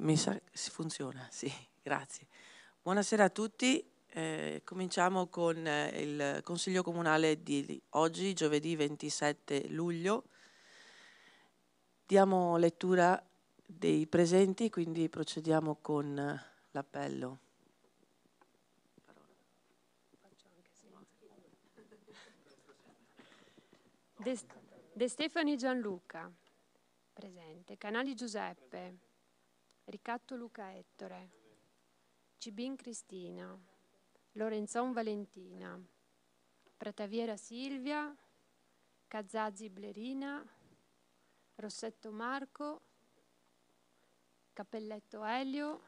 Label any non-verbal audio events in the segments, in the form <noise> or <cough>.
Mi sa che funziona, sì, <laughs> grazie. Buonasera a tutti. Eh, cominciamo con eh, il Consiglio Comunale di oggi, giovedì 27 luglio. Diamo lettura dei presenti, quindi procediamo con eh, l'appello. De, De Stefani Gianluca, presente. Canali Giuseppe, Riccatto Luca Ettore, Cibin Cristina, Lorenzon Valentina, Prataviera Silvia, Cazzazzi Blerina, Rossetto Marco, Cappelletto Elio,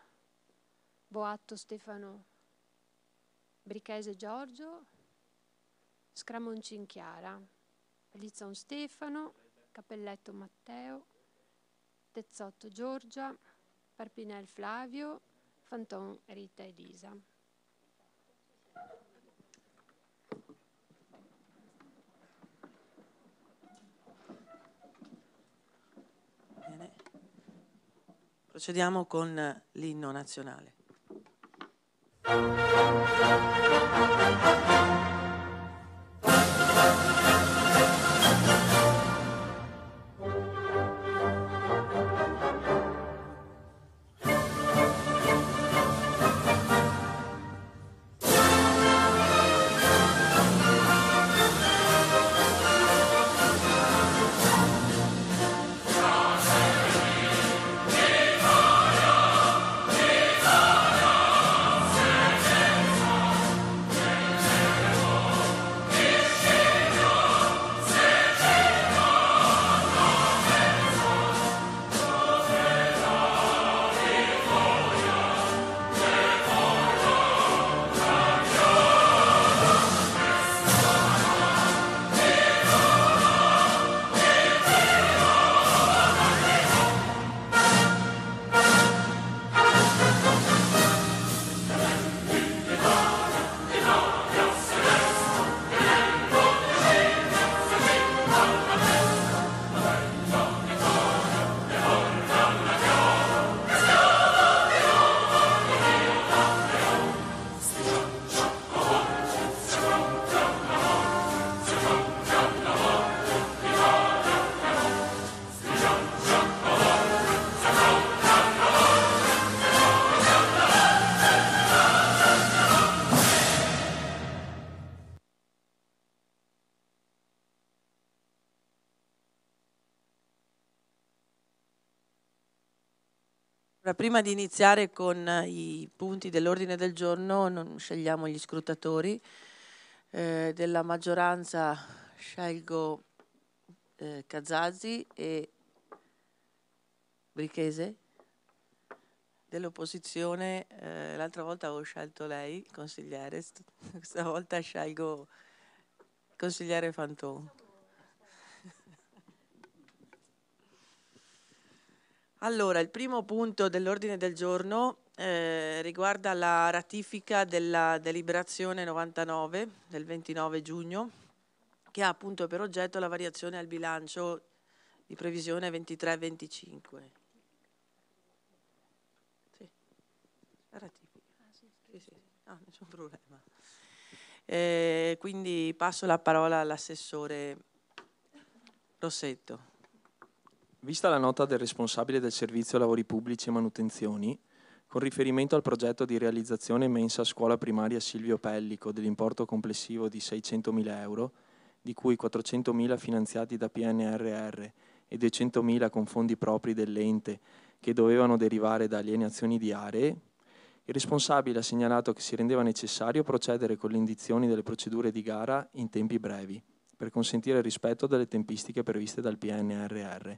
Boatto Stefano, Brichese Giorgio, Scramoncin Chiara, Lizzon Stefano, Cappelletto Matteo, Tezzotto Giorgia, Parpinel Flavio, Fanton Rita Elisa. Bene. Procediamo con l'inno nazionale. prima di iniziare con eh, i punti dell'ordine del giorno, non scegliamo gli scrutatori. Eh, della maggioranza scelgo eh, Cazazzi e Brichese. Dell'opposizione, eh, l'altra volta avevo scelto lei, consigliere, <laughs> questa volta scelgo consigliere Fanton. Allora, il primo punto dell'ordine del giorno eh, riguarda la ratifica della deliberazione 99 del 29 giugno, che ha appunto per oggetto la variazione al bilancio di previsione 23-25. Sì, la ratifica. Ah, sì, sì. Ah, nessun problema. Eh, quindi passo la parola all'assessore Rossetto. Vista la nota del responsabile del servizio lavori pubblici e manutenzioni, con riferimento al progetto di realizzazione mensa scuola primaria Silvio Pellico dell'importo complessivo di 600.000 euro, di cui 400.000 finanziati da PNRR e 200.000 con fondi propri dell'ente che dovevano derivare da alienazioni di aree, il responsabile ha segnalato che si rendeva necessario procedere con le indizioni delle procedure di gara in tempi brevi per consentire il rispetto delle tempistiche previste dal PNRR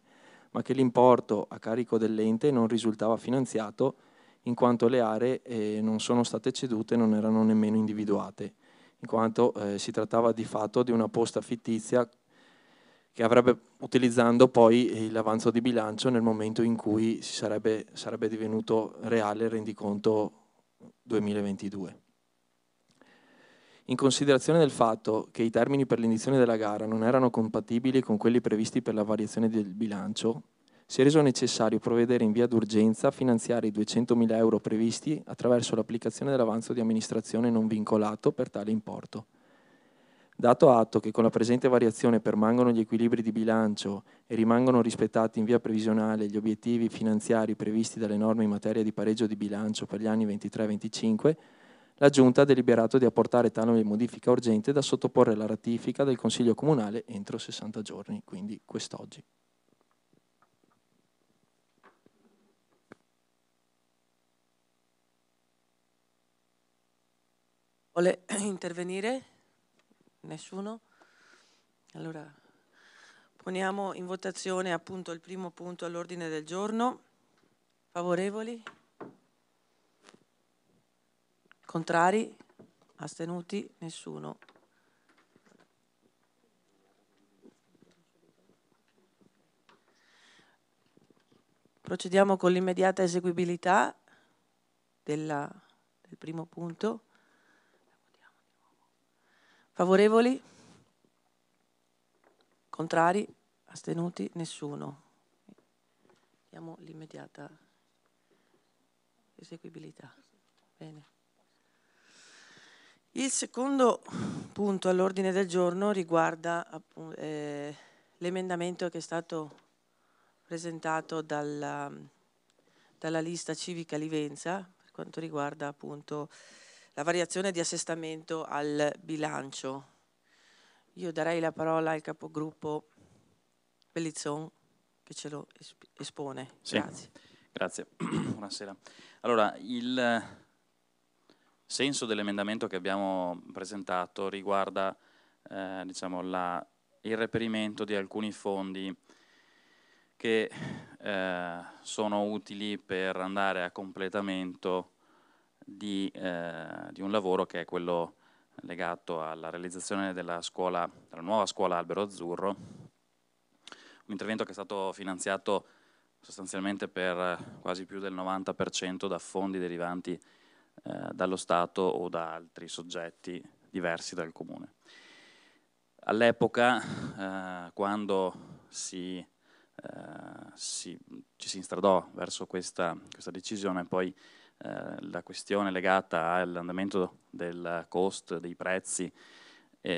ma che l'importo a carico dell'ente non risultava finanziato in quanto le aree eh, non sono state cedute e non erano nemmeno individuate, in quanto eh, si trattava di fatto di una posta fittizia che avrebbe utilizzando poi l'avanzo di bilancio nel momento in cui sarebbe, sarebbe divenuto reale il rendiconto 2022. In considerazione del fatto che i termini per l'indizione della gara non erano compatibili con quelli previsti per la variazione del bilancio, si è reso necessario provvedere in via d'urgenza a finanziare i 200.000 euro previsti attraverso l'applicazione dell'avanzo di amministrazione non vincolato per tale importo. Dato atto che con la presente variazione permangono gli equilibri di bilancio e rimangono rispettati in via previsionale gli obiettivi finanziari previsti dalle norme in materia di pareggio di bilancio per gli anni 23-25, la Giunta ha deliberato di apportare tale modifica urgente da sottoporre alla ratifica del Consiglio Comunale entro 60 giorni, quindi quest'oggi. Vuole <clears throat> intervenire? Nessuno? Allora poniamo in votazione appunto il primo punto all'ordine del giorno. Favorevoli? Contrari? Astenuti? Nessuno. Procediamo con l'immediata eseguibilità della, del primo punto. Favorevoli? Contrari? Astenuti? Nessuno. Diamo l'immediata eseguibilità. Bene. Il secondo punto all'ordine del giorno riguarda eh, l'emendamento che è stato presentato dalla, dalla lista civica livenza per quanto riguarda appunto la variazione di assestamento al bilancio. Io darei la parola al capogruppo Pellizzon che ce lo espone. Sì. Grazie, <clears throat> buonasera. Allora, il, senso dell'emendamento che abbiamo presentato riguarda eh, diciamo, la, il reperimento di alcuni fondi che eh, sono utili per andare a completamento di, eh, di, un lavoro che è quello legato alla realizzazione della, scuola, della nuova scuola Albero Azzurro, un intervento che è stato finanziato sostanzialmente per eh, quasi più del 90% da fondi derivanti eh, dallo Stato o da altri soggetti diversi dal comune. All'epoca, eh, quando si, eh, si, ci si instradò verso questa, questa decisione, poi eh, la questione legata all'andamento del cost, dei prezzi,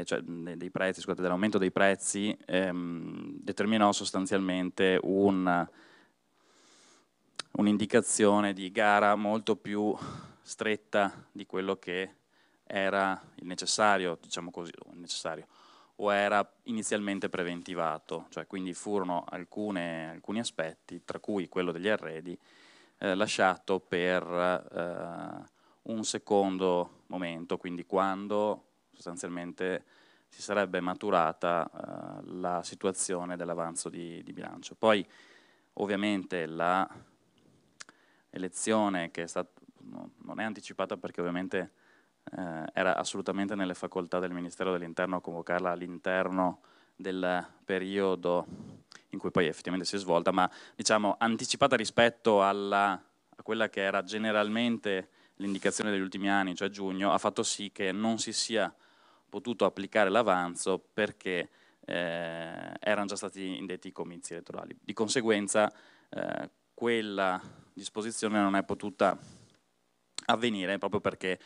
cioè dei prezzi, scusate, dell'aumento dei prezzi, ehm, determinò sostanzialmente un, un'indicazione di gara molto più stretta di quello che era il necessario, diciamo così, necessario, o era inizialmente preventivato, cioè quindi furono alcune, alcuni aspetti, tra cui quello degli arredi, eh, lasciato per eh, un secondo momento, quindi quando sostanzialmente si sarebbe maturata eh, la situazione dell'avanzo di, di bilancio. Poi ovviamente la elezione che è stata non è anticipata perché ovviamente eh, era assolutamente nelle facoltà del Ministero dell'Interno a convocarla all'interno del periodo in cui poi effettivamente si è svolta, ma diciamo anticipata rispetto alla, a quella che era generalmente l'indicazione degli ultimi anni, cioè giugno, ha fatto sì che non si sia potuto applicare l'avanzo perché eh, erano già stati indetti i comizi elettorali. Di conseguenza eh, quella disposizione non è potuta avvenire proprio perché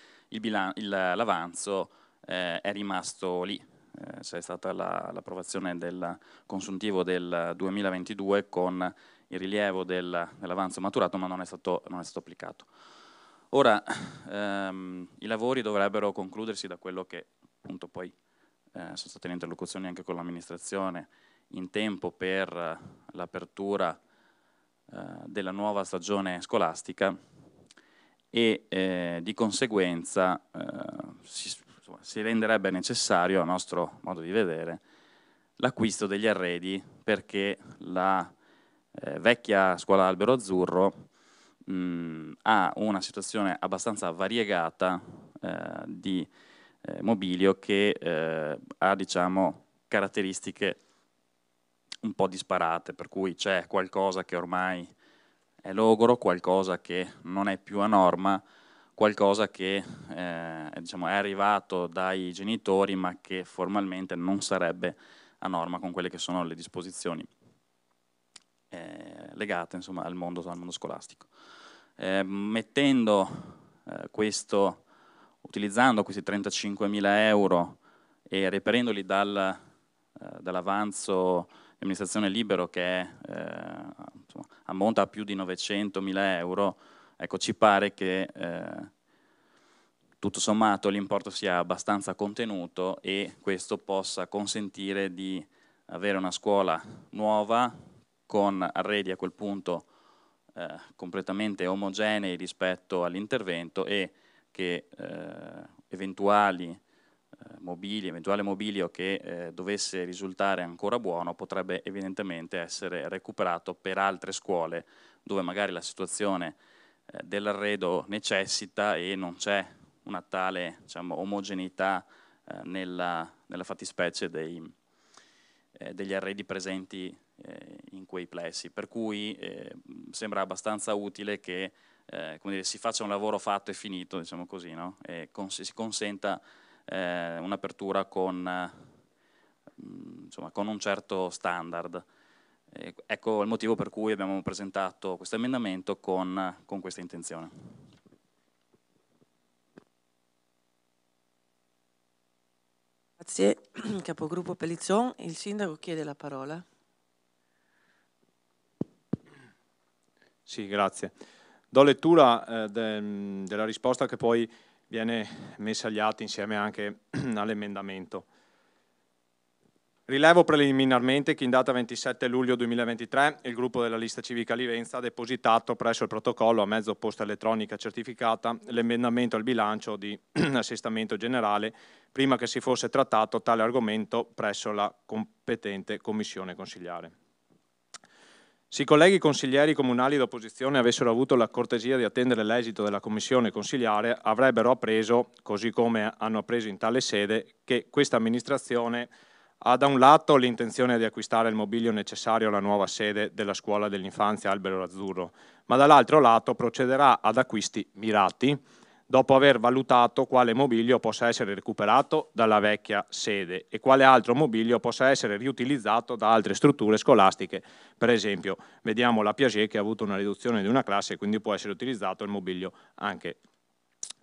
l'avanzo eh, è rimasto lì. Eh, c'è stata la, l'approvazione del consuntivo del 2022 con il rilievo del, dell'avanzo maturato, ma non è stato, non è stato applicato. Ora, ehm, i lavori dovrebbero concludersi da quello che appunto poi eh, sono state le interlocuzioni anche con l'amministrazione in tempo per l'apertura eh, della nuova stagione scolastica e eh, di conseguenza eh, si, insomma, si, renderebbe necessario, a nostro modo di vedere, l'acquisto degli arredi perché la eh, vecchia scuola albero azzurro mh, ha una situazione abbastanza variegata eh, di eh, mobilio che eh, ha diciamo, caratteristiche un po' disparate, per cui c'è qualcosa che ormai è logoro, qualcosa che non è più a norma, qualcosa che eh, diciamo, è arrivato dai genitori ma che formalmente non sarebbe a norma con quelle che sono le disposizioni eh, legate insomma, al, mondo, al, mondo, scolastico. Eh, mettendo eh, questo, utilizzando questi 35.000 euro e reperendoli dal, eh, dall'avanzo amministrazione libero che è, eh, insomma, ammonta a più di 900 mila euro, ecco, ci pare che eh, tutto sommato l'importo sia abbastanza contenuto e questo possa consentire di avere una scuola nuova con arredi a quel punto eh, completamente omogenei rispetto all'intervento e che eh, eventuali eh, mobili, eventuale mobilio che eh, dovesse risultare ancora buono potrebbe evidentemente essere recuperato per altre scuole dove magari la situazione eh, dell'arredo necessita e non c'è una tale diciamo, omogeneità eh, nella, nella, fattispecie dei, eh, degli arredi presenti eh, in quei plessi. Per cui sembra abbastanza utile che dire, si faccia un lavoro fatto e finito, diciamo così, no? e cons si consenta eh, un'apertura con, eh, mm, con, un certo standard. ecco il motivo per cui abbiamo presentato questo emendamento con, con questa intenzione. Grazie, <clears throat> capogruppo Pellizzon. Il sindaco chiede la parola. Sì, grazie. Do lettura eh, de, della risposta che poi viene messa agli atti insieme anche <clears throat> all'emendamento. Rilevo preliminarmente che in data 27 luglio 2023 il gruppo della lista civica Livenza ha depositato presso il protocollo a mezzo posta elettronica certificata l'emendamento al bilancio di <clears throat> assestamento generale prima che si fosse trattato tale argomento presso la competente commissione consigliare. Se i colleghi consiglieri comunali d'opposizione avessero avuto la cortesia di attendere l'esito della commissione consiliare, avrebbero appreso, così come hanno appreso in tale sede, che questa amministrazione ha da un lato l'intenzione di acquistare il mobilio necessario alla nuova sede della scuola dell'infanzia Albero Azzurro, ma dall'altro lato procederà ad acquisti mirati dopo aver valutato quale mobilio possa essere recuperato dalla vecchia sede e quale altro mobilio possa essere riutilizzato da altre strutture scolastiche. Per esempio, vediamo la Piaget che ha avuto una riduzione di una classe, e quindi può essere utilizzato il mobilio anche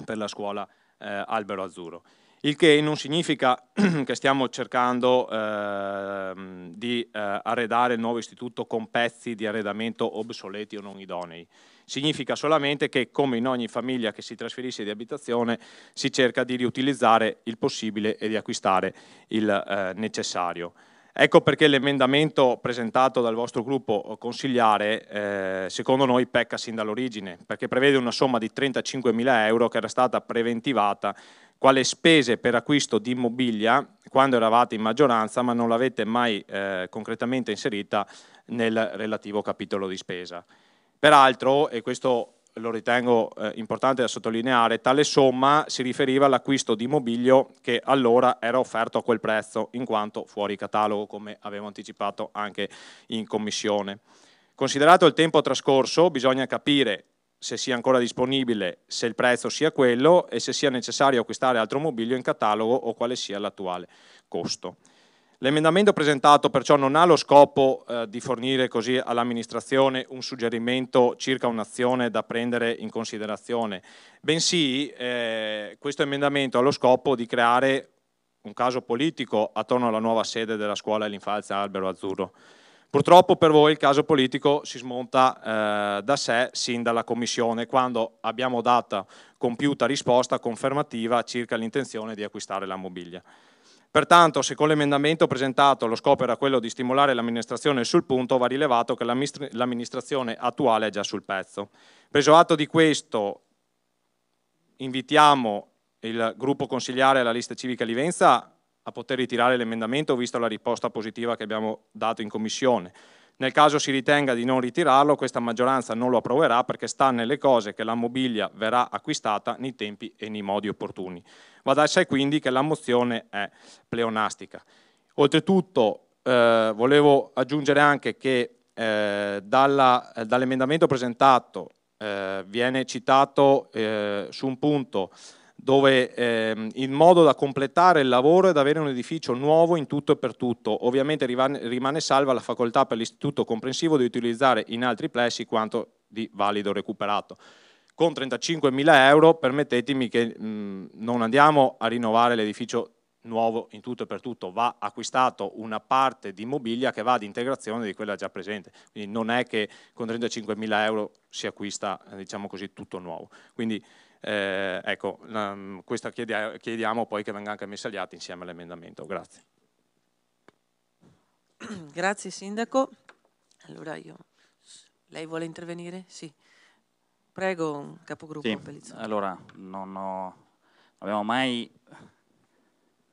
per la scuola eh, Albero Azzurro. Il che non significa <clears throat> che stiamo cercando eh, di eh, arredare il nuovo istituto con pezzi di arredamento obsoleti o non idonei significa solamente che come in ogni famiglia che si trasferisce di abitazione si cerca di riutilizzare il possibile e di acquistare il eh, necessario. Ecco perché l'emendamento presentato dal vostro gruppo eh, consigliare, eh, secondo noi, pecca sin dall'origine, perché prevede una somma di 35.000 euro che era stata preventivata quale spese per acquisto di immobilia quando eravate in maggioranza, ma non l'avete mai eh, concretamente inserita nel relativo capitolo di spesa. Peraltro, e questo lo ritengo eh, importante da sottolineare, tale somma si riferiva all'acquisto di mobilio che allora era offerto a quel prezzo, in quanto fuori catalogo, come avevo anticipato anche in commissione. Considerato il tempo trascorso, bisogna capire se sia ancora disponibile, se il prezzo sia quello e se sia necessario acquistare altro mobilio in catalogo o quale sia l'attuale costo. L'emendamento presentato perciò non ha lo scopo eh, di fornire così all'amministrazione un suggerimento circa un'azione da prendere in considerazione, bensì eh, questo emendamento ha lo scopo di creare un caso politico attorno alla nuova sede della scuola e l'infanzia Albero Azzurro. Purtroppo per voi il caso politico si smonta eh, da sé sin dalla Commissione quando abbiamo data compiuta risposta confermativa circa l'intenzione di acquistare la mobilia. Pertanto, se con l'emendamento presentato lo scopo era quello di stimolare l'amministrazione sul punto, va rilevato che l'amministrazione attuale è già sul pezzo. Preso atto di questo, invitiamo il gruppo consigliare alla lista civica Livenza a poter ritirare l'emendamento, visto la risposta positiva che abbiamo dato in commissione. Nel caso si ritenga di non ritirarlo, questa maggioranza non lo approverà perché sta nelle cose che la mobilia verrà acquistata nei tempi e nei modi opportuni. Va da sé quindi che la mozione è pleonastica. Oltretutto eh, volevo aggiungere anche che eh, dall'emendamento presentato eh, viene citato eh, su un punto dove ehm, in modo da completare il lavoro ed avere un edificio nuovo in tutto e per tutto. Ovviamente rimane, rimane salva la facoltà per l'istituto comprensivo di utilizzare in altri plessi quanto di valido recuperato con 35.000 euro permettetemi che mh, non andiamo a rinnovare l'edificio nuovo in tutto e per tutto, va acquistato una parte di mobilia che va ad integrazione di quella già presente, quindi non è che con 35.000 euro si acquista diciamo così, tutto nuovo. Quindi eh, ecco, questa chiediamo, chiediamo poi che venga anche messa agli atti insieme all'emendamento. Grazie. Grazie Sindaco. Allora io... Lei vuole intervenire? Sì. Prego, capogruppo sì, Allora, non, ho, abbiamo mai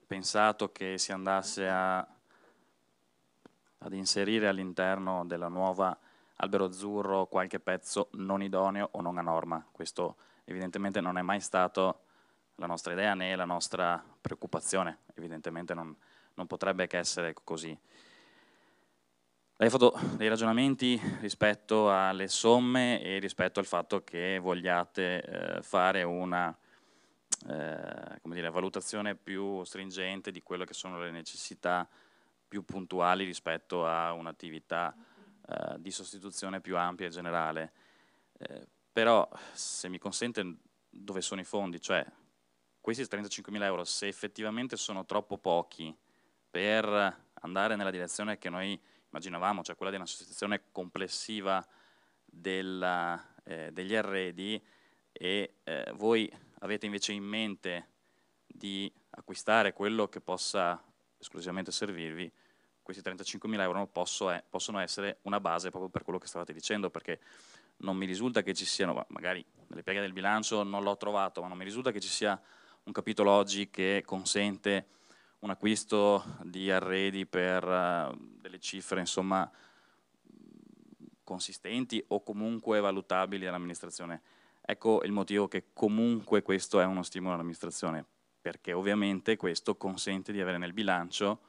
pensato che si andasse a, ad inserire all'interno della nuova albero azzurro qualche pezzo non idoneo o non a norma. Questo evidentemente non è mai stato la nostra idea né la nostra preoccupazione, evidentemente non, non potrebbe che essere così. Lei ha fatto dei ragionamenti rispetto alle somme e rispetto al fatto che vogliate eh, fare una eh, dire, valutazione più stringente di quelle che sono le necessità più puntuali rispetto a un'attività eh, di sostituzione più ampia e generale. Eh, però, se mi consente, dove sono i fondi? Cioè, questi 35.000 euro, se effettivamente sono troppo pochi per andare nella direzione che noi immaginavamo, cioè quella di una sostituzione complessiva della, eh, degli arredi e eh, voi avete invece in mente di acquistare quello che possa esclusivamente servirvi, questi 35.000 euro posso, possono essere una base proprio per quello che stavate dicendo, perché non mi risulta che ci siano, magari nelle pieghe del bilancio non l'ho trovato, ma non mi risulta che ci sia un capitolo oggi che consente un acquisto di arredi per eh, delle cifre insomma consistenti o comunque valutabili all'amministrazione. Ecco il motivo che comunque questo è uno stimolo all'amministrazione, perché ovviamente questo consente di avere nel bilancio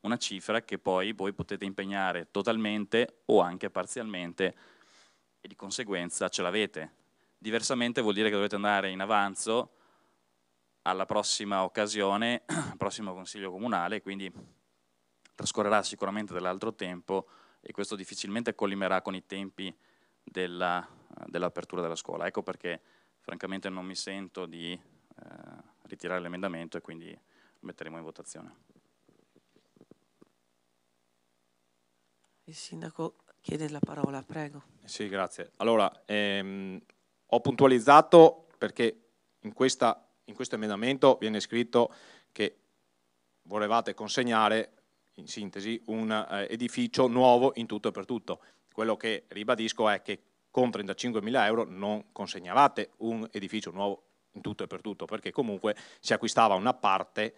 una cifra che poi voi potete impegnare totalmente o anche parzialmente e di conseguenza ce l'avete. Diversamente vuol dire che dovete andare in avanzo alla prossima occasione, al <clears throat> prossimo Consiglio Comunale, quindi trascorrerà sicuramente dell'altro tempo e questo difficilmente collimerà con i tempi della, eh, dell'apertura della scuola. Ecco perché francamente non mi sento di eh, ritirare l'emendamento e quindi lo metteremo in votazione. Il sindaco chiede la parola, prego. Sì, grazie. Allora, ehm, ho puntualizzato perché in questa in questo emendamento viene scritto che volevate consegnare, in sintesi, un eh, edificio nuovo in tutto e per tutto. Quello che ribadisco è che con 35.000 euro non consegnavate un edificio nuovo in tutto e per tutto, perché comunque si acquistava una parte,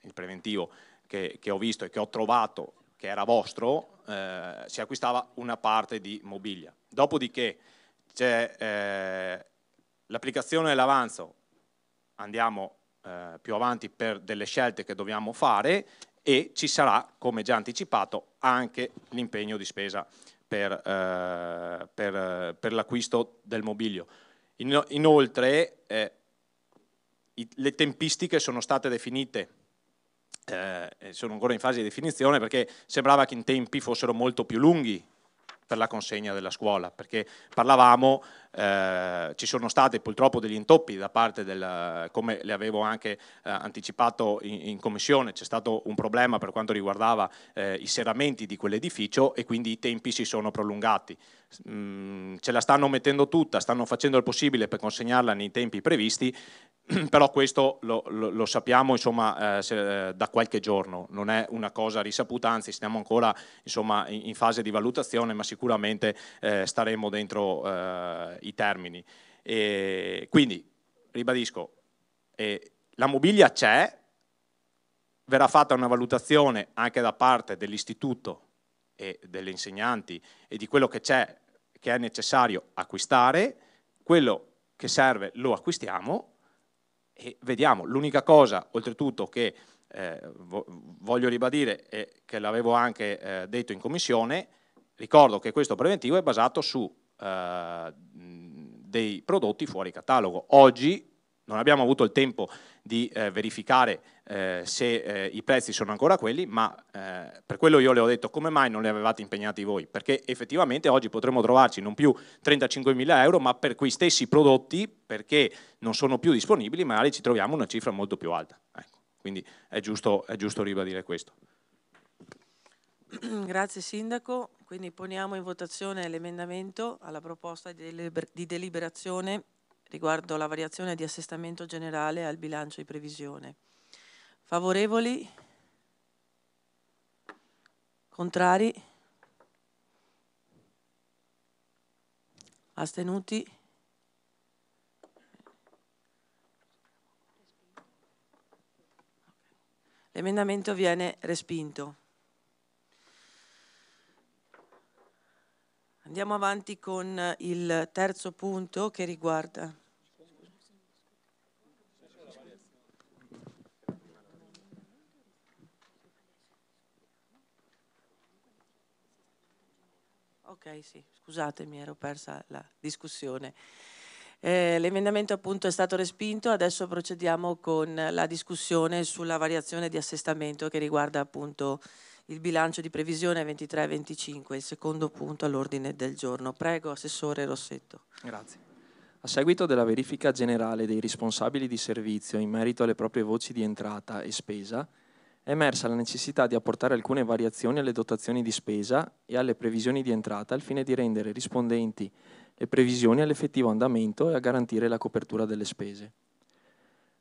il preventivo che, che ho visto e che ho trovato che era vostro, eh, si acquistava una parte di mobilia. Dopodiché c'è eh, l'applicazione dell'avanzo andiamo eh, più avanti per delle scelte che dobbiamo fare e ci sarà, come già anticipato, anche l'impegno di spesa per, eh, per, per l'acquisto del mobilio. In, inoltre eh, i, le tempistiche sono state definite eh, sono ancora in fase di definizione perché sembrava che in tempi fossero molto più lunghi per la consegna della scuola, perché parlavamo, eh, ci sono stati purtroppo degli intoppi da parte del, come le avevo anche eh, anticipato in, in commissione, c'è stato un problema per quanto riguardava eh, i serramenti di quell'edificio e quindi i tempi si sono prolungati. Mm, ce la stanno mettendo tutta, stanno facendo il possibile per consegnarla nei tempi previsti, <clears throat> però questo lo, lo, lo sappiamo insomma, eh, se, eh, da qualche giorno, non è una cosa risaputa, anzi stiamo ancora insomma, in, in, fase di valutazione, ma sicuramente eh, staremo dentro eh, i termini. E quindi, ribadisco, la mobilia c'è, verrà fatta una valutazione anche da parte dell'istituto e delle insegnanti e di quello che c'è, che è necessario acquistare, quello che serve lo acquistiamo e vediamo. L'unica cosa, oltretutto, che eh, voglio ribadire e che l'avevo anche eh, detto in commissione, ricordo che questo preventivo è basato su eh, dei prodotti fuori catalogo. Oggi non abbiamo avuto il tempo di eh, verificare eh, se eh, i prezzi sono ancora quelli, ma eh, per quello io le ho detto come mai non li avevate impegnati voi, perché effettivamente oggi potremmo trovarci non più 35.000 euro, ma per quei stessi prodotti, perché non sono più disponibili, magari ci troviamo una cifra molto più alta. Ecco, quindi è giusto, è giusto ribadire questo. <clears throat> Grazie Sindaco, quindi poniamo in votazione l'emendamento alla proposta di deliberazione riguardo la variazione di assestamento generale al bilancio di previsione. Favorevoli? Contrari? Astenuti? L'emendamento viene respinto. Andiamo avanti con eh, il terzo punto che riguarda. Ok, sì, scusatemi, ero persa la discussione. Eh, l'emendamento appunto è stato respinto, adesso procediamo con la discussione sulla variazione di assestamento che riguarda appunto il bilancio di previsione 23-25, il secondo punto all'ordine del giorno. Prego, Assessore Rossetto. Grazie. A seguito della verifica generale dei responsabili di servizio in merito alle proprie voci di entrata e spesa, è emersa la necessità di apportare alcune variazioni alle dotazioni di spesa e alle previsioni di entrata al fine di rendere rispondenti le previsioni all'effettivo andamento e a garantire la copertura delle spese.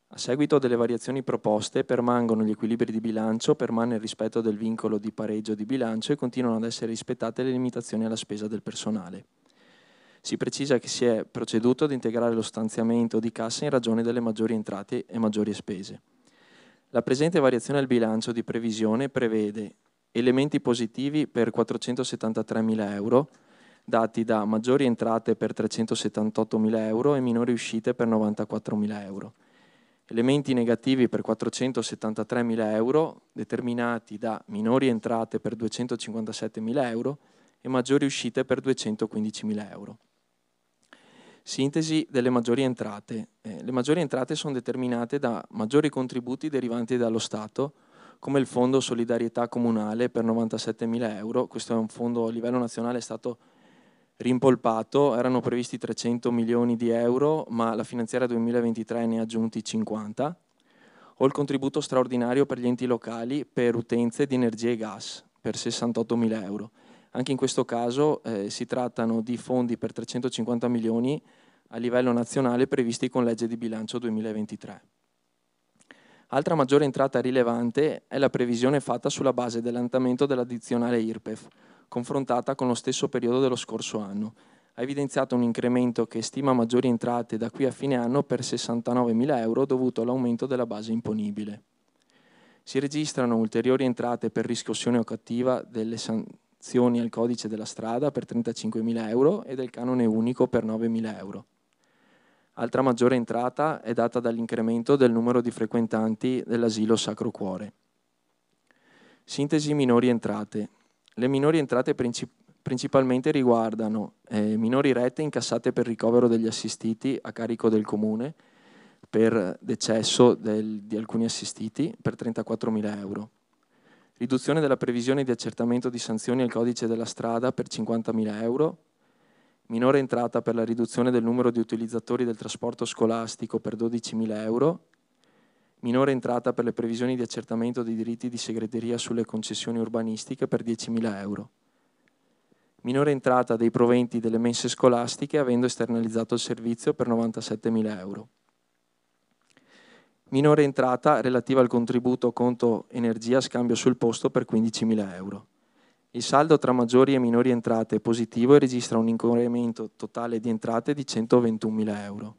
A seguito delle variazioni proposte permangono gli equilibri di bilancio, permane il rispetto del vincolo di pareggio di bilancio e continuano ad essere rispettate le limitazioni alla spesa del personale. Si precisa che si è proceduto ad integrare lo stanziamento di cassa in ragione delle maggiori entrate e maggiori spese. La presente variazione al bilancio di previsione prevede elementi positivi per 473.000 euro, dati da maggiori entrate per 378.000 euro e minori uscite per 94.000 euro elementi negativi per 473.000 euro, determinati da minori entrate per 257.000 euro e maggiori uscite per 215.000 euro. Sintesi delle maggiori entrate. Eh, le maggiori entrate sono determinate da maggiori contributi derivanti dallo Stato, come il Fondo Solidarietà Comunale per 97.000 euro, questo è un fondo a livello nazionale, è stato rimpolpato, erano previsti 300 milioni di euro, ma la finanziaria 2023 ne ha aggiunti 50, o il contributo straordinario per gli enti locali per utenze di energia e gas per 68 mila euro. Anche in questo caso eh, si trattano di fondi per 350 milioni a livello nazionale previsti con legge di bilancio 2023. Altra maggiore entrata rilevante è la previsione fatta sulla base dell'andamento dell'addizionale IRPEF, confrontata con lo stesso periodo dello scorso anno. Ha evidenziato un incremento che stima maggiori entrate da qui a fine anno per 69.000 euro dovuto all'aumento della base imponibile. Si registrano ulteriori entrate per riscossione o cattiva delle sanzioni al codice della strada per 35.000 euro e del canone unico per 9.000 euro. Altra maggiore entrata è data dall'incremento del numero di frequentanti dell'asilo Sacro Cuore. Sintesi minori entrate le minori entrate principali principalmente riguardano eh, minori rette incassate per ricovero degli assistiti a carico del comune per decesso del, di alcuni assistiti per 34.000 euro, riduzione della previsione di accertamento di sanzioni al codice della strada per 50.000 euro, minore entrata per la riduzione del numero di utilizzatori del trasporto scolastico per 12.000 euro minore entrata per le previsioni di accertamento dei diritti di segreteria sulle concessioni urbanistiche per 10.000 euro, minore entrata dei proventi delle mense scolastiche avendo esternalizzato il servizio per 97.000 euro, minore entrata relativa al contributo conto energia scambio sul posto per 15.000 euro. Il saldo tra maggiori e minori entrate è positivo e registra un incremento totale di entrate di 121.000 euro.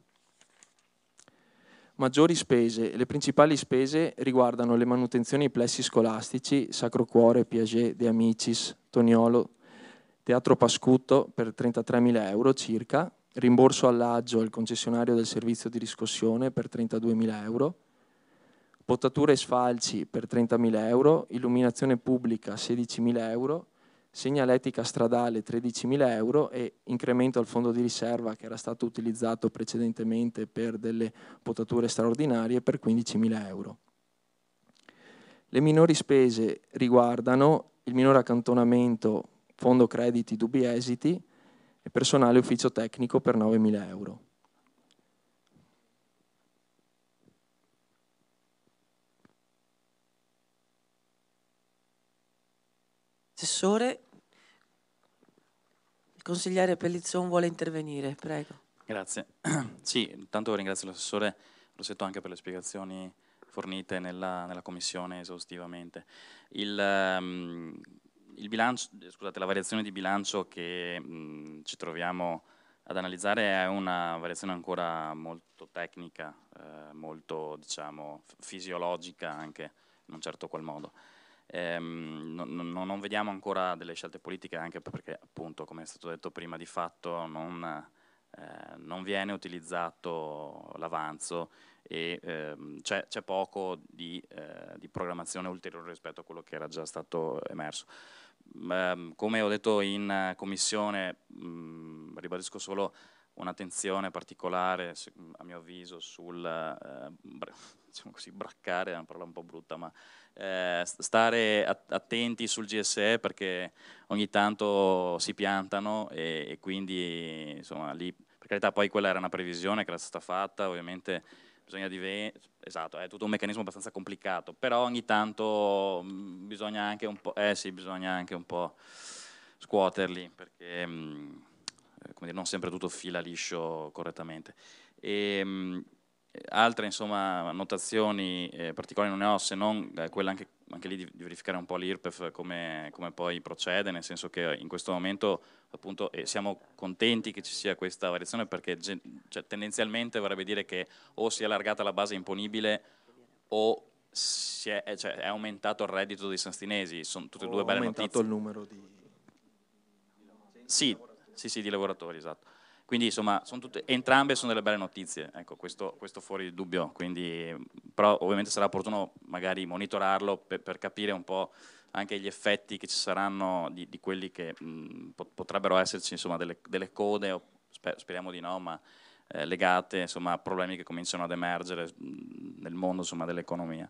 Maggiori spese. Le principali spese riguardano le manutenzioni ai plessi scolastici, Sacro Cuore, Piaget, De Amicis, Toniolo, Teatro Pascutto per 33.000 euro circa, rimborso allaggio al concessionario del servizio di riscossione per 32.000 euro, potature e sfalci per 30.000 euro, illuminazione pubblica 16.000 euro, segnaletica stradale 13.000 euro e incremento al fondo di riserva che era stato utilizzato precedentemente per delle potature straordinarie per 15.000 euro. Le minori spese riguardano il minore accantonamento fondo crediti dubbi esiti e personale ufficio tecnico per 9.000 euro. Assessore, il consigliere Pellizzon vuole intervenire, prego. Grazie. <clears throat> Sì, intanto ringrazio l'assessore Rossetto anche per le spiegazioni fornite nella, nella commissione esaustivamente. Il, um, il bilancio, scusate, la variazione di bilancio che mh, mm, ci troviamo ad analizzare è una variazione ancora molto tecnica, eh, molto diciamo, fisiologica anche in un certo qual modo. Ehm, non, non, non, vediamo ancora delle scelte politiche anche perché appunto come è stato detto prima di fatto non, eh, non viene utilizzato l'avanzo e ehm, c'è, poco di, eh, di, programmazione ulteriore rispetto a quello che era già stato emerso. Ehm, come ho detto in commissione, mm, ribadisco solo un'attenzione particolare, a mio avviso, sul eh, <laughs> diciamo così, braccare, è una parola un po' brutta, ma eh, stare attenti sul GSE perché ogni tanto si piantano e, e quindi insomma lì, per carità poi quella era una previsione che era stata fatta, ovviamente bisogna diventare, esatto, è tutto un meccanismo abbastanza complicato, però ogni tanto mm, bisogna anche un po', eh sì, bisogna anche un po' scuoterli, perché mm, eh, come dire, non sempre tutto fila liscio correttamente. E, ehm, altre insomma, notazioni eh, particolari non ne ho se non eh, quella anche, anche, lì di, di, verificare un po' l'IRPEF come, come, poi procede, nel senso che in questo momento appunto eh, siamo contenti che ci sia questa variazione perché cioè, tendenzialmente vorrebbe dire che o si è allargata la base imponibile o si è, eh, cioè, è aumentato il reddito dei sastinesi, sono tutte e due belle notizie. È aumentato il numero di... Sì, sì, sì, di lavoratori, esatto. Quindi insomma, sono tutte, entrambe sono delle belle notizie, ecco, questo, questo fuori di dubbio, Quindi, però ovviamente sarà opportuno magari monitorarlo per, per, capire un po' anche gli effetti che ci saranno di, di quelli che mh, potrebbero esserci, insomma, delle, delle code, speriamo di no, ma eh, legate insomma, a problemi che cominciano ad emergere nel mondo dell'economia.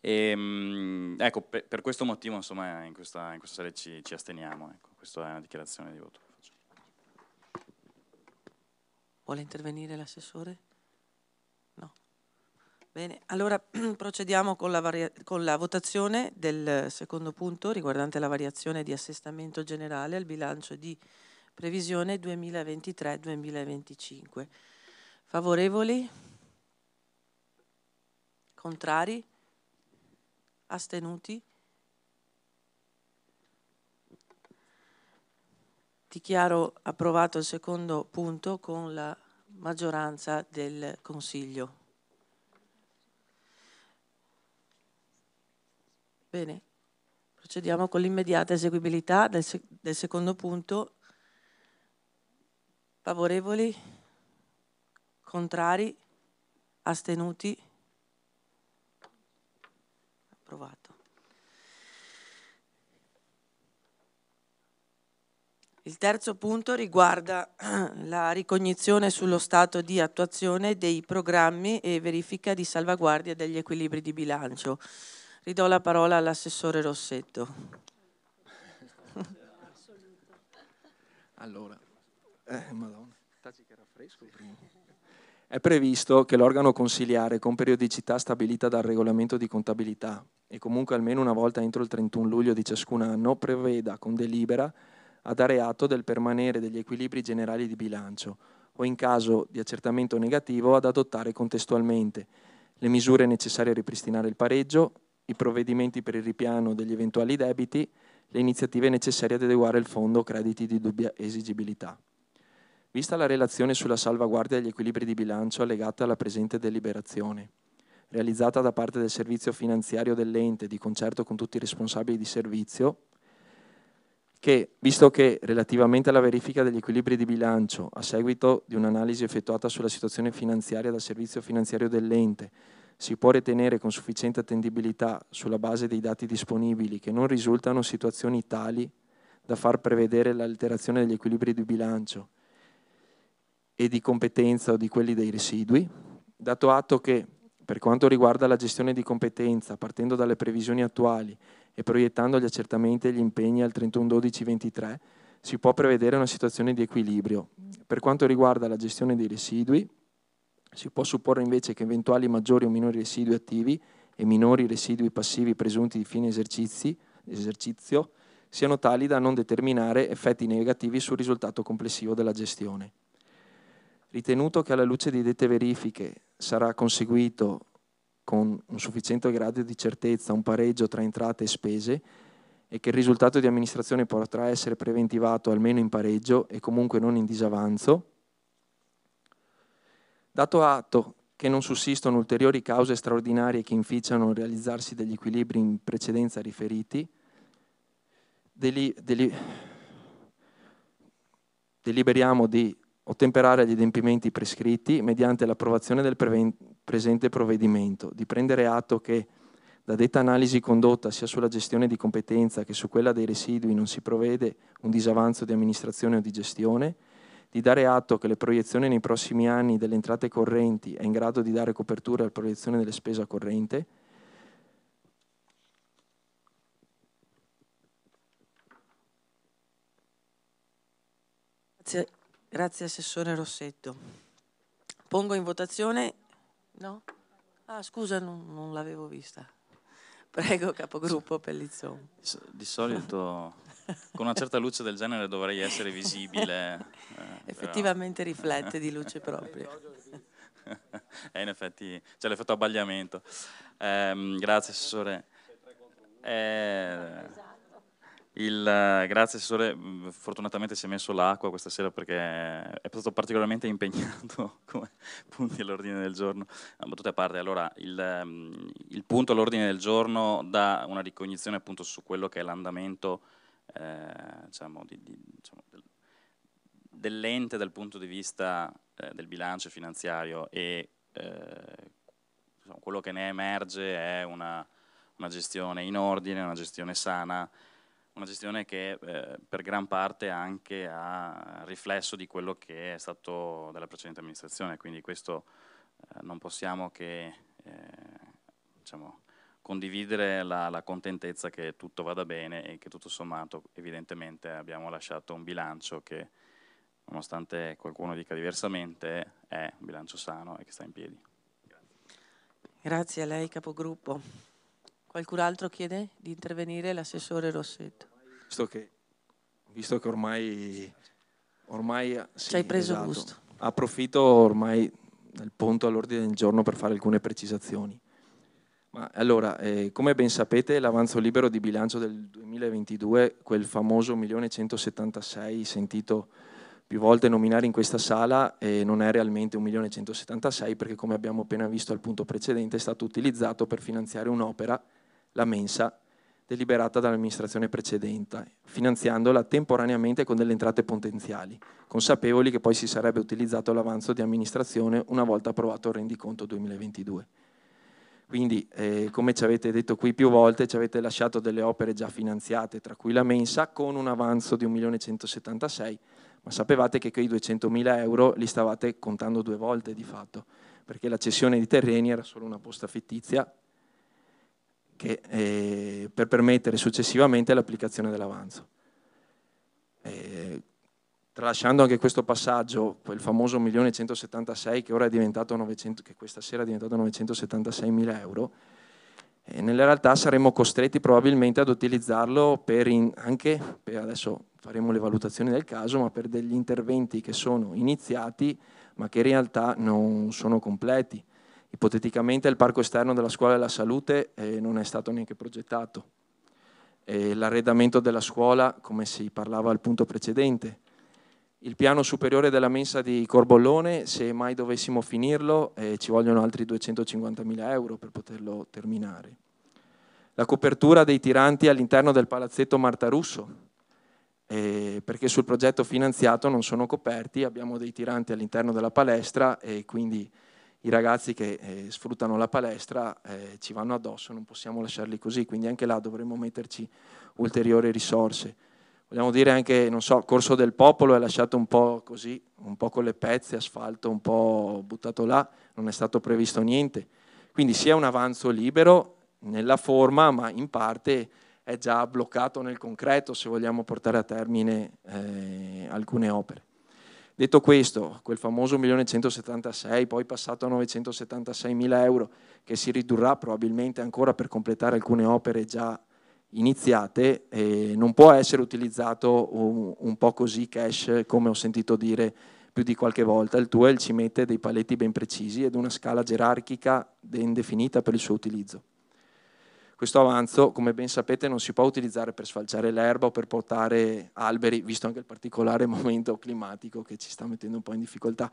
Ehm, ecco, per, per, questo motivo insomma, in, questa, in questa serie ci, ci asteniamo, ecco, questa è una dichiarazione di voto. Vuole intervenire l'assessore? No. Bene, allora <clears throat> procediamo con la, con la votazione del secondo punto riguardante la variazione di assestamento generale al bilancio di previsione 2023-2025. Favorevoli? Contrari? Astenuti? dichiaro approvato il secondo punto con la maggioranza del Consiglio. Bene, procediamo con l'immediata eseguibilità del, sec del secondo punto. Favorevoli? Contrari? Astenuti? Approvato. Il terzo punto riguarda <clears throat> la ricognizione sullo stato di attuazione dei programmi e verifica di salvaguardia degli equilibri di bilancio. Ridò la parola all'assessore Rossetto. Allora, eh, madonna, che era fresco prima. È previsto che l'organo consiliare con periodicità stabilita dal regolamento di contabilità e comunque almeno una volta entro il 31 luglio di ciascun anno preveda con delibera a dare atto del permanere degli equilibri generali di bilancio o in caso di accertamento negativo ad adottare contestualmente le misure necessarie a ripristinare il pareggio, i provvedimenti per il ripiano degli eventuali debiti, le iniziative necessarie ad adeguare il fondo crediti di dubbia esigibilità. Vista la relazione sulla salvaguardia degli equilibri di bilancio allegata alla presente deliberazione, realizzata da parte del servizio finanziario dell'ente di concerto con tutti i responsabili di servizio, che, visto che relativamente alla verifica degli equilibri di bilancio, a seguito di un'analisi effettuata sulla situazione finanziaria dal servizio finanziario dell'ente, si può ritenere con sufficiente attendibilità sulla base dei dati disponibili che non risultano situazioni tali da far prevedere l'alterazione degli equilibri di bilancio e di competenza o di quelli dei residui, dato atto che per quanto riguarda la gestione di competenza, partendo dalle previsioni attuali e proiettando gli accertamenti e gli impegni al 31-12-23 si può prevedere una situazione di equilibrio. Per quanto riguarda la gestione dei residui, si può supporre invece che eventuali maggiori o minori residui attivi e minori residui passivi presunti di fine esercizio siano tali da non determinare effetti negativi sul risultato complessivo della gestione. Ritenuto che alla luce di dette verifiche sarà conseguito con un sufficiente grado di certezza un pareggio tra entrate e spese e che il risultato di amministrazione potrà essere preventivato almeno in pareggio e comunque non in disavanzo. Dato atto che non sussistono ulteriori cause straordinarie che inficiano il realizzarsi degli equilibri in precedenza riferiti, deli, deli, deliberiamo di ottemperare agli adempimenti prescritti mediante l'approvazione del presente provvedimento, di prendere atto che da detta analisi condotta sia sulla gestione di competenza che su quella dei residui non si provvede un disavanzo di amministrazione o di gestione, di dare atto che le proiezioni nei prossimi anni delle entrate correnti è in grado di dare copertura alla proiezione delle spese corrente, Grazie. Grazie Assessore Rossetto. Pongo in votazione... No? Ah, scusa, non, non l'avevo vista. Prego, capogruppo Pellizzone. Di solito con una certa luce del genere dovrei essere visibile. Eh, Effettivamente però. riflette di luce propria. eh, in effetti c'è l'effetto abbagliamento. Eh, grazie, Assessore. Eh, il, grazie Assessore, mm, fortunatamente si è messo l'acqua questa sera perché è stato particolarmente impegnato <laughs> come punti all'ordine del giorno. No, tutte a parte, allora il, mm, il punto all'ordine del giorno dà una ricognizione appunto su quello che è l'andamento eh, diciamo, di, di, diciamo, del, dell'ente dal punto di vista eh, del bilancio finanziario e eh, diciamo, quello che ne emerge è una, una gestione in ordine, una gestione sana una gestione che eh, per gran parte anche ha riflesso di quello che è stato della precedente amministrazione, quindi questo eh, non possiamo che eh, diciamo, condividere la, la, contentezza che tutto vada bene e che tutto sommato evidentemente abbiamo lasciato un bilancio che nonostante qualcuno dica diversamente è un bilancio sano e che sta in piedi. Grazie, Grazie a lei capogruppo. Qualcun altro chiede di intervenire? L'assessore Rossetto. Visto che, visto che ormai, ormai sì, ci hai preso esatto. gusto. Approfitto ormai del punto all'ordine del giorno per fare alcune precisazioni. Ma allora, eh, come ben sapete, l'avanzo libero di bilancio del 2022, quel famoso 1.176 sentito più volte nominare in questa sala eh, non è realmente 1.176 perché come abbiamo appena visto al punto precedente è stato utilizzato per finanziare un'opera la mensa deliberata dall'amministrazione precedente, finanziandola temporaneamente con delle entrate potenziali, consapevoli che poi si sarebbe utilizzato l'avanzo di amministrazione una volta approvato il rendiconto 2022. Quindi, eh, come ci avete detto qui più volte, ci avete lasciato delle opere già finanziate, tra cui la mensa, con un avanzo di 1.176.000, ma sapevate che quei 200.000 euro li stavate contando due volte di fatto, perché la cessione di terreni era solo una posta fittizia che, eh, per permettere successivamente l'applicazione dell'avanzo. Eh, tralasciando anche questo passaggio, quel famoso 1.176.000 che, ora è diventato 900, che questa sera è diventato 976.000 euro, eh, nella realtà saremmo costretti probabilmente ad utilizzarlo per in, anche, per adesso faremo le valutazioni del caso, ma per degli interventi che sono iniziati ma che in realtà non sono completi. Ipoteticamente il parco esterno della scuola della salute eh, non è stato neanche progettato. l'arredamento della scuola, come si parlava al punto precedente, il piano superiore della mensa di Corbollone, se mai dovessimo finirlo, eh, ci vogliono altri 250.000 euro per poterlo terminare. La copertura dei tiranti all'interno del palazzetto Martarusso, eh, perché sul progetto finanziato non sono coperti, abbiamo dei tiranti all'interno della palestra e quindi i ragazzi che eh, sfruttano la palestra eh, ci vanno addosso, non possiamo lasciarli così, quindi anche là dovremmo metterci ulteriori risorse. Vogliamo dire anche, non so, Corso del Popolo è lasciato un po' così, un po' con le pezze, asfalto un po' buttato là, non è stato previsto niente. Quindi sia un avanzo libero nella forma, ma in parte è già bloccato nel concreto se vogliamo portare a termine eh, alcune opere. Detto questo, quel famoso 1.176, poi passato a 976.000 euro, che si ridurrà probabilmente ancora per completare alcune opere già iniziate, eh, non può essere utilizzato un, un, po' così cash, come ho sentito dire più di qualche volta. Il TUEL ci mette dei paletti ben precisi ed una scala gerarchica ben definita per il suo utilizzo. Questo avanzo, come ben sapete, non si può utilizzare per sfalciare l'erba o per portare alberi, visto anche il particolare <laughs> momento climatico che ci sta mettendo un po' in difficoltà,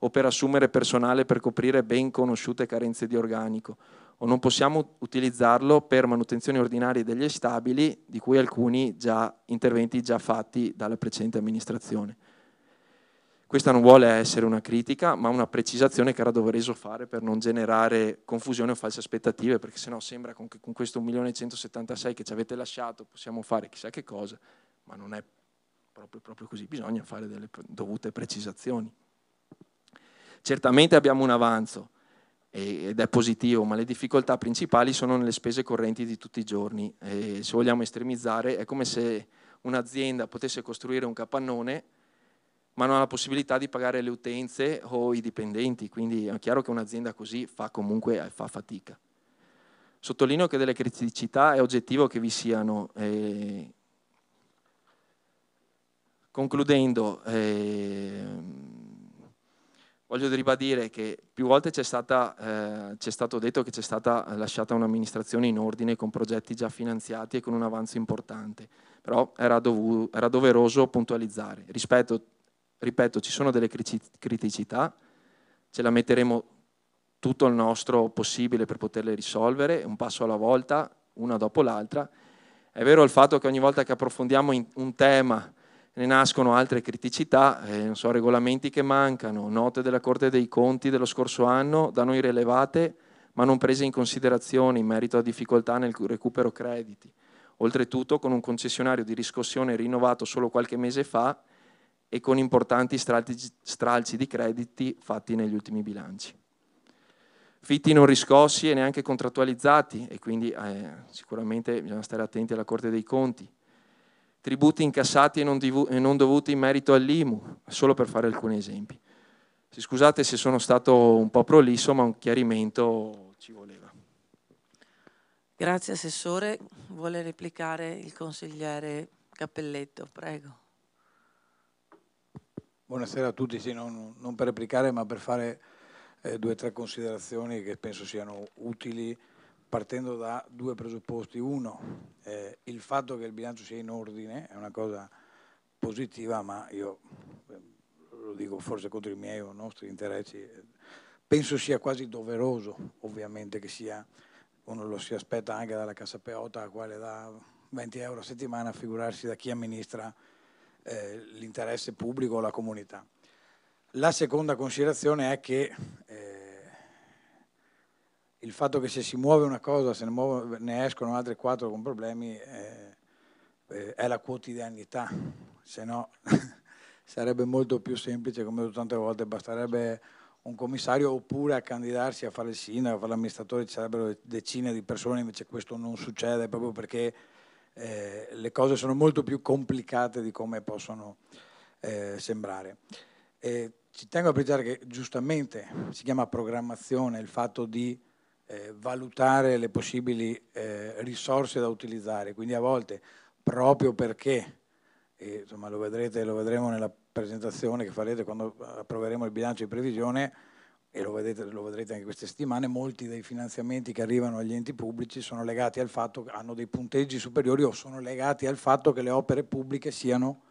o per assumere personale per coprire ben conosciute carenze di organico, o non possiamo utilizzarlo per manutenzioni ordinarie degli stabili, di cui alcuni già, interventi già fatti dalla precedente amministrazione. Questa non vuole essere una critica, ma una precisazione che era doveroso fare per non generare confusione o false aspettative, perché sennò sembra che con questo 1.176 che ci avete lasciato possiamo fare chissà che cosa, ma non è proprio, proprio così, bisogna fare delle dovute precisazioni. Certamente abbiamo un avanzo ed è positivo, ma le difficoltà principali sono nelle spese correnti di tutti i giorni. E se vogliamo estremizzare, è come se un'azienda potesse costruire un capannone ma non ha la possibilità di pagare le utenze o i dipendenti, quindi è chiaro che un'azienda così fa comunque eh, fa fatica. Sottolineo che delle criticità è oggettivo che vi siano. Eh, concludendo, eh, voglio ribadire che più volte c'è, stata, eh, c'è stato detto che c'è stata lasciata un'amministrazione in ordine con progetti già finanziati e con un avanzo importante, però era, dovuto, era doveroso puntualizzare rispetto ripeto, ci sono delle criticità, ce la metteremo tutto il nostro possibile per poterle risolvere, un passo alla volta, una dopo l'altra. È vero il fatto che ogni volta che approfondiamo un tema ne nascono altre criticità, eh, so, regolamenti che mancano, note della Corte dei Conti dello scorso anno da noi rilevate ma non prese in considerazione in merito a difficoltà nel recupero crediti. Oltretutto con un concessionario di riscossione rinnovato solo qualche mese fa e con importanti stralci di crediti fatti negli ultimi bilanci. Fitti non riscossi e neanche contrattualizzati e quindi eh, sicuramente bisogna stare attenti alla Corte dei Conti. Tributi incassati e non, divu- e non dovuti in merito all'IMU, solo per fare alcuni esempi. Se scusate se sono stato un po' prolisso, ma un chiarimento ci voleva. Grazie Assessore. Vuole replicare il consigliere Cappelletto, prego. Buonasera a tutti, sì, non, non, per replicare ma per fare eh, due o tre considerazioni che penso siano utili partendo da due presupposti. Uno, eh, il fatto che il bilancio sia in ordine è una cosa positiva, ma io eh, lo dico forse contro i miei o i nostri interessi, eh, penso sia quasi doveroso ovviamente che sia, uno lo si aspetta anche dalla Cassa Peota, a quale da 20 euro a settimana, figurarsi da chi amministra eh, l'interesse pubblico o la comunità. La seconda considerazione è che eh, il fatto che se si muove una cosa, se ne, muove, ne escono altre quattro con problemi, eh, eh è la quotidianità, se no <laughs> sarebbe molto più semplice, come ho detto tante volte, basterebbe un commissario oppure a candidarsi a fare il sindaco, a fare l'amministratore, ci sarebbero decine di persone, invece questo non succede proprio perché eh, le cose sono molto più complicate di come possono eh, sembrare. E ci tengo a precisare che giustamente si chiama programmazione il fatto di eh, valutare le possibili eh, risorse da utilizzare, quindi a volte proprio perché, insomma, lo vedrete, lo vedremo nella presentazione che farete quando approveremo il bilancio di previsione, e lo, vedete, lo, vedrete anche queste settimane, molti dei finanziamenti che arrivano agli enti pubblici sono legati al fatto che hanno dei punteggi superiori o sono legati al fatto che le opere pubbliche siano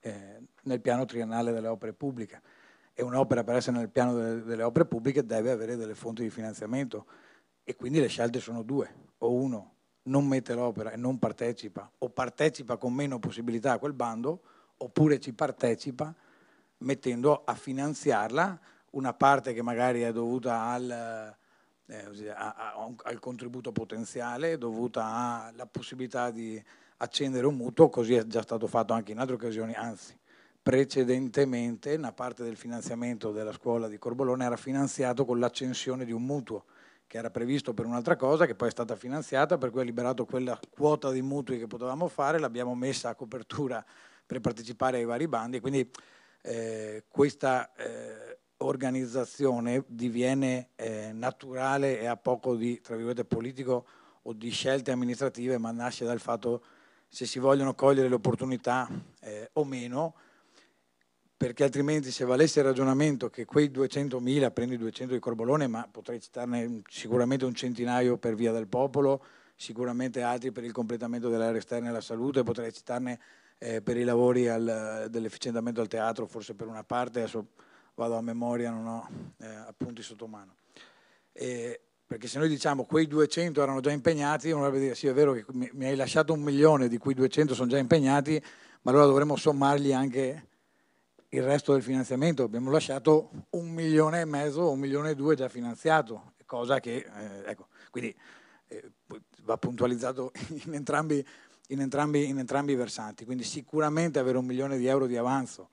eh, nel piano triennale delle opere pubbliche. E un'opera per essere nel piano delle, delle opere pubbliche deve avere delle fonti di finanziamento e quindi le scelte sono due, o uno non mette l'opera e non partecipa, o partecipa con meno possibilità a quel bando, oppure ci partecipa mettendo a finanziarla una parte che magari è dovuta al, eh, al contributo potenziale, dovuta alla possibilità di accendere un mutuo, così è già stato fatto anche in altre occasioni, anzi precedentemente una parte del finanziamento della scuola di Corbolone era finanziato con l'accensione di un mutuo che era previsto per un'altra cosa, che poi è stata finanziata, per cui ha liberato quella quota di mutui che potevamo fare, l'abbiamo messa a copertura per partecipare ai vari bandi, quindi eh, questa eh, organizzazione diviene eh, naturale e ha poco di tra virgolette, politico o di scelte amministrative, ma nasce dal fatto se si vogliono cogliere le opportunità eh, o meno, perché altrimenti se valesse il ragionamento che quei 200.000, prendi 200 di Corbolone, ma potrei citarne sicuramente un centinaio per via del popolo, sicuramente altri per il completamento dell'area esterna e la salute, potrei citarne eh, per i lavori dell'efficientamento al teatro, forse per una parte, adesso vado a memoria, non ho eh, appunti sotto mano. E, perché se noi diciamo quei 200 erano già impegnati, uno dovrebbe dire sì è vero che mi, mi hai lasciato un milione di cui 200 sono già impegnati, ma allora dovremmo sommargli anche il resto del finanziamento. Abbiamo lasciato un milione e mezzo o un milione e due già finanziato, cosa che, eh, ecco, quindi eh, va puntualizzato <laughs> in entrambi, in, entrambi, in entrambi i versanti. Quindi sicuramente avere un milione di euro di avanzo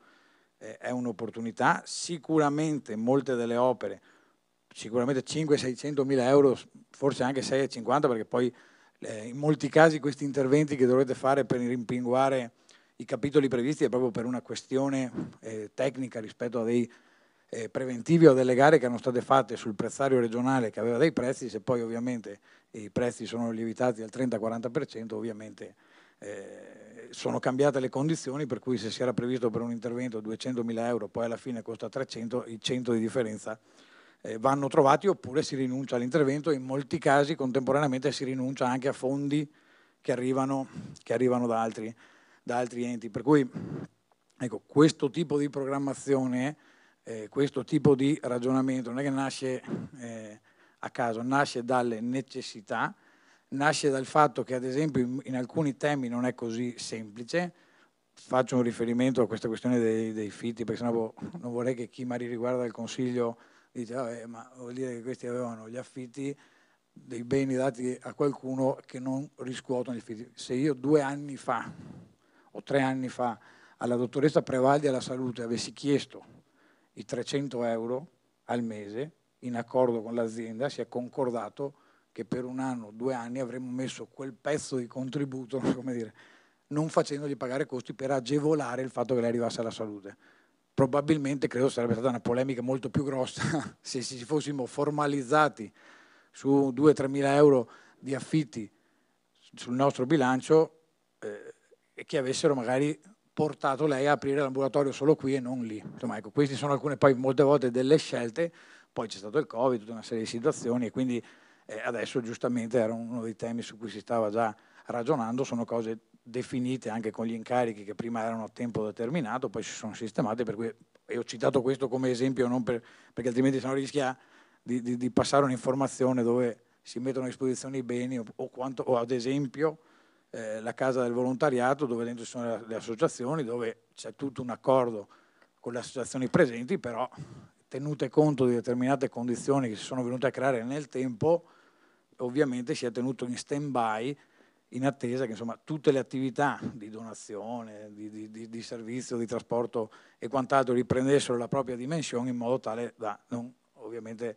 eh, è un'opportunità, sicuramente molte delle opere, sicuramente 5-600 mila euro, forse anche 6,50 perché poi eh, in molti casi questi interventi che dovrete fare per rimpinguare i capitoli previsti è proprio per una questione eh, tecnica rispetto a dei eh, preventivi o delle gare che erano state fatte sul prezzario regionale che aveva dei prezzi, se poi ovviamente i prezzi sono lievitati al 30-40%, ovviamente eh, sono cambiate le condizioni per cui se si era previsto per un intervento 200.000 euro, poi alla fine costa 300, i 100 di differenza eh, vanno trovati oppure si rinuncia all'intervento, in molti casi contemporaneamente si rinuncia anche a fondi che arrivano, che arrivano da, altri, da, altri, enti. Per cui ecco, questo tipo di programmazione, eh, questo tipo di ragionamento non è che nasce eh, a caso, nasce dalle necessità, nasce dal fatto che ad esempio in alcuni temi non è così semplice, faccio un riferimento a questa questione dei, dei fitti, perché sennò boh, non vorrei che chi magari riguarda il Consiglio dice vabbè, ma vuol dire che questi avevano gli affitti dei beni dati a qualcuno che non riscuotono gli affitti. Se io due anni fa o tre anni fa alla dottoressa Prevaldi alla salute avessi chiesto i 300 euro al mese in accordo con l'azienda, si è concordato che per un anno, due anni avremmo messo quel pezzo di contributo, <laughs> come dire, non facendogli pagare costi per agevolare il fatto che lei arrivasse alla salute. Probabilmente, credo, sarebbe stata una polemica molto più grossa <laughs> se ci fossimo formalizzati su 2-3 mila euro di affitti sul nostro bilancio eh, e che avessero magari portato lei a aprire l'ambulatorio solo qui e non lì. Insomma, ecco, queste sono alcune poi molte volte delle scelte, poi c'è stato il Covid, tutta una serie di situazioni e quindi eh, adesso giustamente era uno dei temi su cui si stava già ragionando, sono cose definite anche con gli incarichi che prima erano a tempo determinato, poi si sono sistemate, per cui, e ho citato questo come esempio per, perché altrimenti sennò rischia di, di, di, passare un'informazione dove si mettono a disposizione i beni o, o, quanto, o ad esempio eh, la casa del volontariato dove dentro ci sono le, le associazioni, dove c'è tutto un accordo con le associazioni presenti, però tenute conto di determinate condizioni che si sono venute a creare nel tempo, ovviamente si è tenuto in stand-by in attesa che insomma, tutte le attività di donazione, di, di, di servizio, di trasporto e quant'altro riprendessero la propria dimensione in modo tale da non ovviamente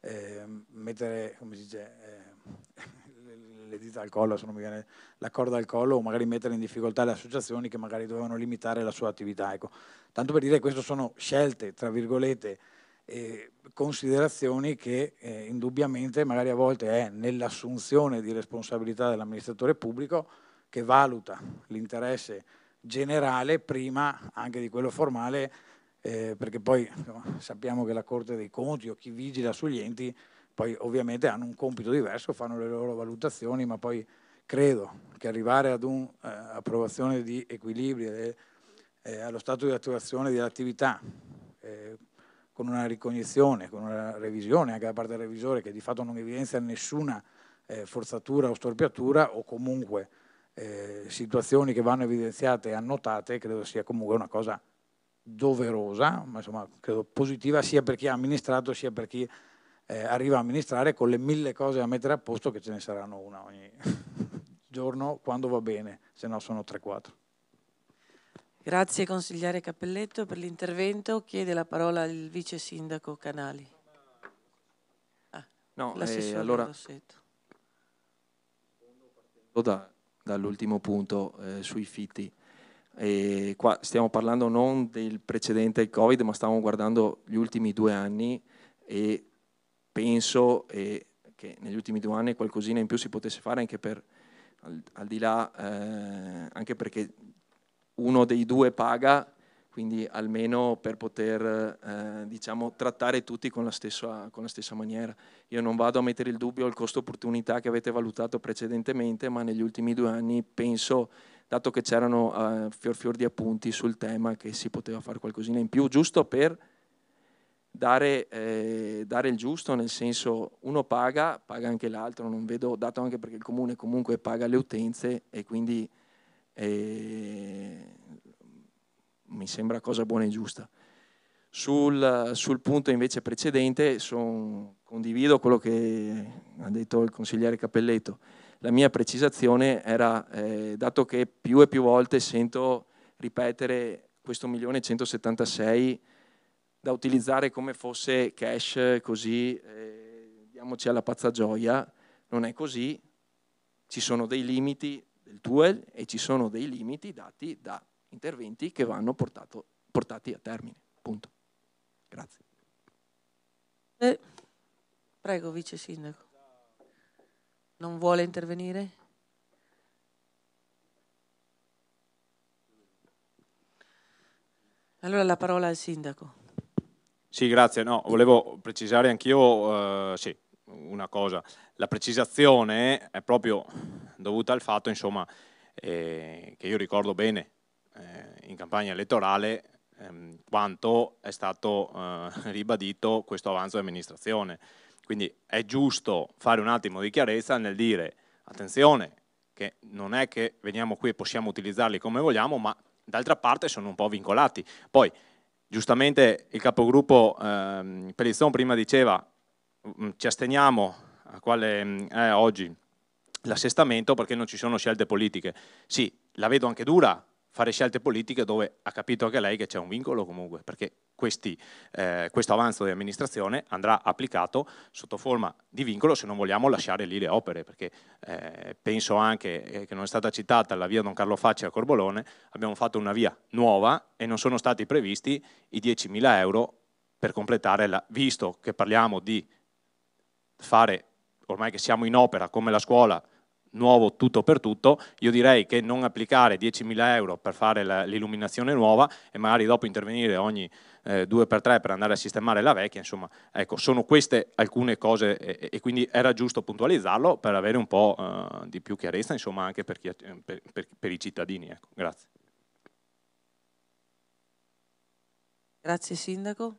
eh, mettere dice, eh, <laughs> le dita al collo, se non mi viene la corda al collo, o magari mettere in difficoltà le associazioni che magari dovevano limitare la sua attività. Ecco. Tanto per dire che queste sono scelte, tra virgolette, eh, considerazioni che eh, indubbiamente magari a volte è nell'assunzione di responsabilità dell'amministratore pubblico che valuta l'interesse generale prima anche di quello formale, eh, perché poi sappiamo che la Corte dei Conti o chi vigila sugli enti poi ovviamente hanno un compito diverso, fanno le loro valutazioni, ma poi credo che arrivare ad un'approvazione eh, di equilibri eh, eh, allo stato di attuazione dell'attività con una ricognizione, con una revisione anche da parte del revisore che di fatto non evidenzia nessuna eh, forzatura o storpiatura o comunque eh, situazioni che vanno evidenziate e annotate, credo sia comunque una cosa doverosa, ma insomma credo positiva sia per chi ha amministrato sia per chi eh, arriva a amministrare con le mille cose da mettere a posto che ce ne saranno una ogni <laughs> giorno quando va bene, se no sono 3-4. Grazie consigliere Cappelletto per l'intervento. Chiede la parola il vice sindaco Canali. Ah, no, eh, allora, Rossetto. Da, dall'ultimo punto eh, sui fitti. E qua stiamo parlando non del precedente Covid, ma stiamo guardando gli ultimi due anni e penso eh, che negli ultimi due anni qualcosina in più si potesse fare anche per al, al di là, eh, anche perché uno dei due paga, quindi almeno per poter eh, diciamo, trattare tutti con la, stessa, con la, stessa, maniera. Io non vado a mettere il dubbio il costo opportunità che avete valutato precedentemente, ma negli ultimi due anni penso, dato che c'erano eh, fior fior di appunti sul tema, che si poteva fare qualcosina in più, giusto per Dare, eh, dare, il giusto, nel senso uno paga, paga anche l'altro, non vedo, dato anche perché il comune comunque paga le utenze e quindi e mi sembra cosa buona e giusta. Sul, sul punto invece precedente son, condivido quello che ha detto il consigliere Cappelletto. La mia precisazione era, eh, dato che più e più volte sento ripetere questo 1.176 da utilizzare come fosse cash, così eh, diamoci alla pazza gioia, non è così, ci sono dei limiti, del TUEL e ci sono dei limiti dati da interventi che vanno portato, portati a termine. Punto. Grazie. Eh, prego, Vice Sindaco. Non vuole intervenire? Allora la parola al Sindaco. Sì, grazie. No, volevo precisare anch'io, eh, sì, una cosa, la precisazione è proprio dovuta al fatto insomma, eh, che io ricordo bene eh, in campagna elettorale ehm, quanto è stato eh, <laughs> ribadito questo avanzo di amministrazione. Quindi è giusto fare un attimo di chiarezza nel dire attenzione che non è che veniamo qui e possiamo utilizzarli come vogliamo, ma d'altra parte sono un po' vincolati. Poi giustamente il capogruppo ehm, Pellizzon prima diceva Mm, ci asteniamo a quale mm, è oggi l'assestamento perché non ci sono scelte politiche. Sì, la vedo anche dura fare scelte politiche dove ha capito anche lei che c'è un vincolo comunque, perché questi, eh, questo avanzo di amministrazione andrà applicato sotto forma di vincolo se non vogliamo lasciare lì le opere, perché eh, penso anche eh, che non è stata citata la via Don Carlo Facci a Corbolone, abbiamo fatto una via nuova e non sono stati previsti i 10.000 euro per completare la, visto che parliamo di fare, ormai che siamo in opera come la scuola, nuovo tutto per tutto, io direi che non applicare 10.000 euro per fare l'illuminazione nuova e magari dopo intervenire ogni eh, 2x3 per andare a sistemare la vecchia, insomma, ecco, sono queste alcune cose e, e quindi era giusto puntualizzarlo per avere un po' eh, di più chiarezza, insomma, anche per, chi, per, per, per i cittadini. Ecco. Grazie. Grazie Sindaco.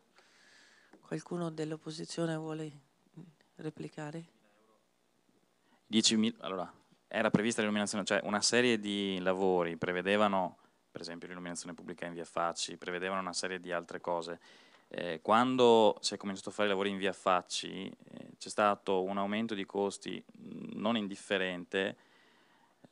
Qualcuno dell'opposizione vuole replicare? 10.000, allora, era prevista l'illuminazione, cioè una serie di lavori prevedevano, per esempio l'illuminazione pubblica in via Facci, prevedevano una serie di altre cose. Eh, quando si è cominciato a fare i lavori in via Facci eh, c'è stato un aumento di costi mm, non indifferente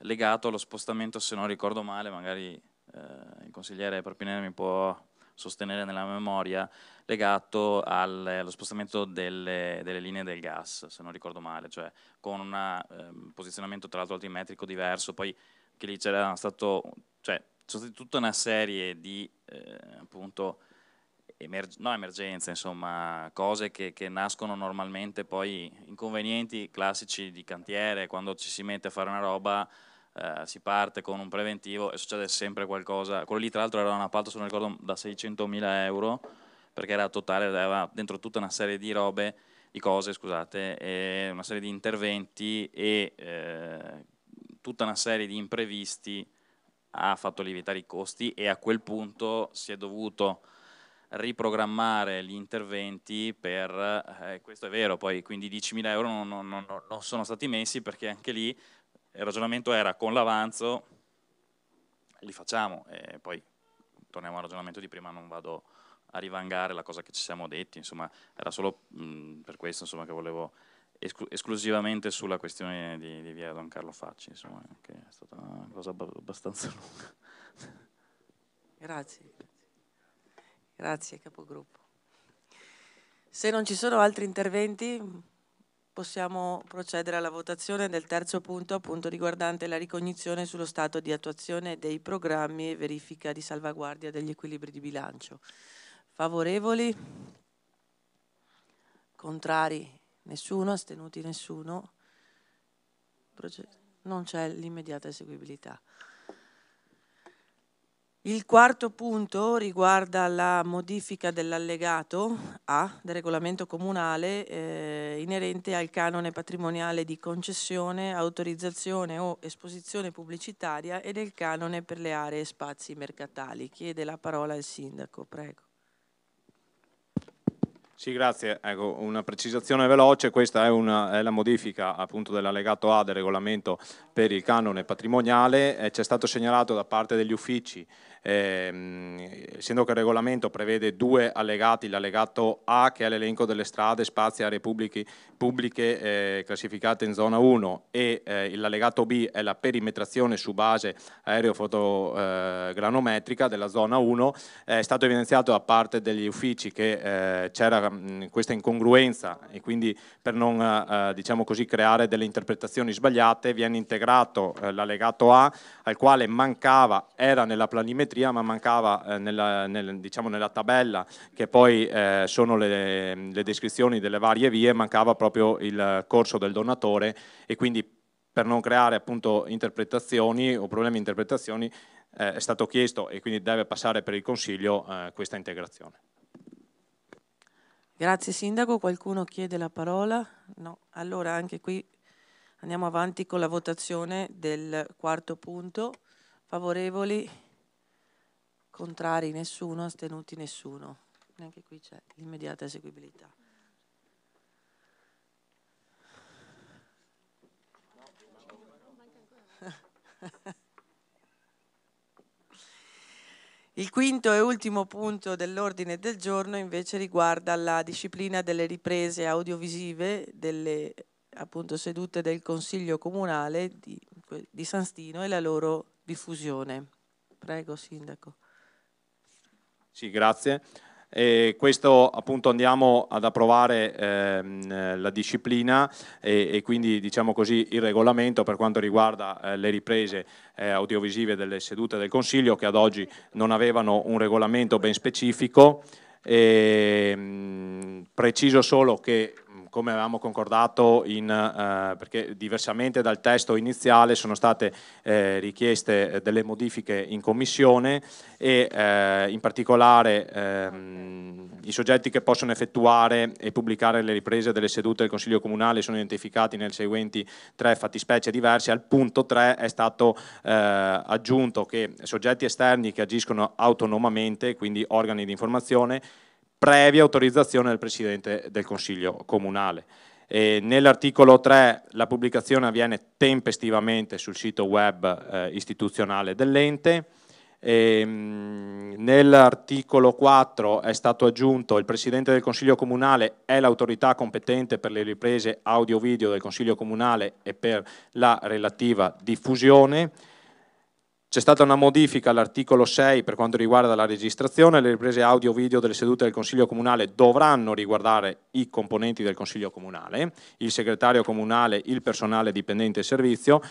legato allo spostamento, se non ricordo male, magari eh, il consigliere Propinere mi può sostenere nella memoria legato al, allo spostamento delle, delle, linee del gas, se non ricordo male, cioè con un eh, posizionamento tra l'altro altimetrico diverso, poi che lì c'era stato, cioè c'è stata tutta una serie di eh, appunto emerg- no, emergenze, insomma, cose che, che, nascono normalmente poi inconvenienti classici di cantiere, quando ci si mette a fare una roba eh, si parte con un preventivo e succede sempre qualcosa. Quello lì tra l'altro era un appalto, se non ricordo, da 600.000 euro, perché era totale, aveva dentro tutta una serie di robe, di cose, scusate, una serie di interventi e eh, tutta una serie di imprevisti ha fatto lievitare i costi e a quel punto si è dovuto riprogrammare gli interventi per, eh, questo è vero, poi quindi 10.000 euro non, non, non, sono stati messi perché anche lì il ragionamento era con l'avanzo li facciamo e poi torniamo al ragionamento di prima, non vado a rivangare la cosa che ci siamo detti, insomma era solo mh, per questo insomma, che volevo esclu esclusivamente sulla questione di, di, via Don Carlo Facci, insomma, che è stata una cosa abbastanza lunga. Grazie, grazie capogruppo. Se non ci sono altri interventi, possiamo procedere alla votazione del terzo punto appunto riguardante la ricognizione sullo stato di attuazione dei programmi e verifica di salvaguardia degli equilibri di bilancio. Favorevoli? Contrari? Nessuno? Astenuti? Nessuno? non c'è l'immediata eseguibilità. Il quarto punto riguarda la modifica dell'allegato A del regolamento comunale eh, inerente al canone patrimoniale di concessione, autorizzazione o esposizione pubblicitaria e del canone per le aree e spazi mercatali. Chiede la parola il Sindaco, prego. Sì, grazie. Ecco, una precisazione veloce, questa è, una, è la modifica appunto, dell'allegato A del regolamento per il canone patrimoniale. Eh, Ci è stato segnalato da parte degli uffici eh, essendo che il regolamento prevede due allegati, l'allegato A che è l'elenco delle strade, spazi, aree pubblici, pubbliche eh, classificate in zona 1 e eh, l'allegato B è la perimetrazione su base aerofotogranommetrica eh, della zona 1, eh, è stato evidenziato da parte degli uffici che eh, c'era mh, questa incongruenza e quindi per non diciamo così, creare delle interpretazioni sbagliate viene integrato l'allegato A al quale mancava, era nella planimetria pluviometria, ma mancava eh, nella, nel, diciamo nella, tabella che poi eh, sono le, le descrizioni delle varie vie, mancava proprio il corso del donatore e quindi per non creare appunto interpretazioni o problemi di interpretazioni eh, è stato chiesto e quindi deve passare per il Consiglio eh, questa integrazione. Grazie Sindaco, qualcuno chiede la parola? No, allora anche qui andiamo avanti con la votazione del quarto punto. Favorevoli? Contrari nessuno, astenuti nessuno. Neanche qui c'è l'immediata eseguibilità. Il quinto e ultimo punto dell'ordine del giorno invece riguarda la disciplina delle riprese audiovisive delle appunto, sedute del Consiglio Comunale di, di Sanstino e la loro diffusione. Prego, Sindaco. Sì, grazie. E questo appunto andiamo ad approvare ehm, la disciplina e, e, quindi diciamo così il regolamento per quanto riguarda eh, le riprese eh, audiovisive delle sedute del Consiglio che ad oggi non avevano un regolamento ben specifico. E, ehm, mh, preciso solo che come avevamo concordato, in, eh, perché diversamente dal testo iniziale sono state eh, richieste eh, delle modifiche in commissione e eh, in particolare ehm, i soggetti che possono effettuare e pubblicare le riprese delle sedute del Consiglio Comunale sono identificati nel seguenti tre fattispecie diverse. Al punto 3 è stato eh, aggiunto che soggetti esterni che agiscono autonomamente, quindi organi di informazione, previa autorizzazione del Presidente del Consiglio Comunale. Nell'articolo 3 la pubblicazione avviene tempestivamente sul sito web eh, istituzionale dell'ente. Ehm, nell'articolo 4 è stato aggiunto il Presidente del Consiglio Comunale è l'autorità competente per le riprese audio-video del Consiglio Comunale e per la relativa diffusione. C'è stata una modifica all'articolo 6 per quanto riguarda la registrazione, le riprese audio-video delle sedute del Consiglio Comunale dovranno riguardare i componenti del Consiglio Comunale, il segretario comunale, il personale dipendente e servizio,